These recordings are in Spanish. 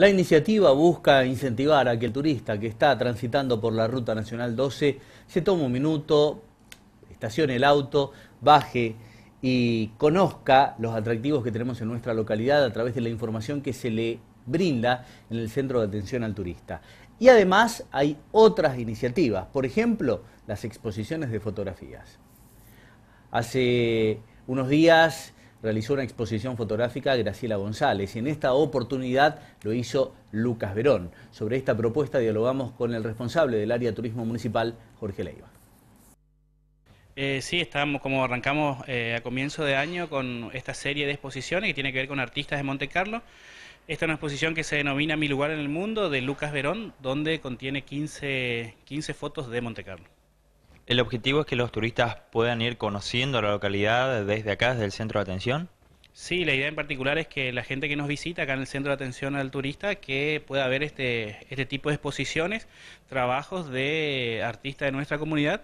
La iniciativa busca incentivar a que el turista que está transitando por la Ruta Nacional 12 se tome un minuto, estacione el auto, baje y conozca los atractivos que tenemos en nuestra localidad a través de la información que se le brinda en el Centro de Atención al Turista. Y además hay otras iniciativas, por ejemplo, las exposiciones de fotografías. Hace unos días realizó una exposición fotográfica Graciela González y en esta oportunidad lo hizo Lucas Verón. Sobre esta propuesta dialogamos con el responsable del área de turismo municipal, Jorge Leiva. Eh, sí, estamos, como arrancamos eh, a comienzo de año con esta serie de exposiciones que tiene que ver con artistas de Monte Carlo. Esta es una exposición que se denomina Mi lugar en el mundo de Lucas Verón, donde contiene 15, 15 fotos de Monte Carlo. El objetivo es que los turistas puedan ir conociendo la localidad desde acá, desde el centro de atención. Sí, la idea en particular es que la gente que nos visita acá en el centro de atención al turista que pueda ver este, este tipo de exposiciones, trabajos de artistas de nuestra comunidad.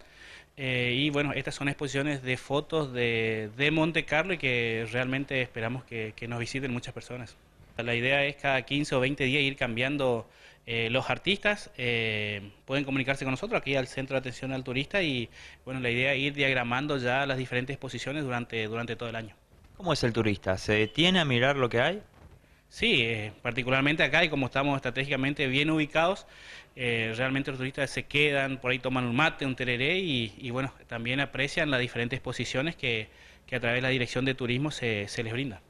Eh, y bueno, estas son exposiciones de fotos de, de Monte Carlo y que realmente esperamos que nos visiten muchas personas. La idea es cada 15 o 20 días ir cambiando eh, los artistas. Eh, pueden comunicarse con nosotros aquí al Centro de Atención al Turista y bueno, la idea es ir diagramando ya las diferentes posiciones durante, durante todo el año. ¿Cómo es el turista? ¿Se detiene a mirar lo que hay? Sí, eh, particularmente acá y como estamos estratégicamente bien ubicados, realmente los turistas se quedan, por ahí toman un mate, un tereré y, bueno, también aprecian las diferentes posiciones que, a través de la Dirección de Turismo se les brinda.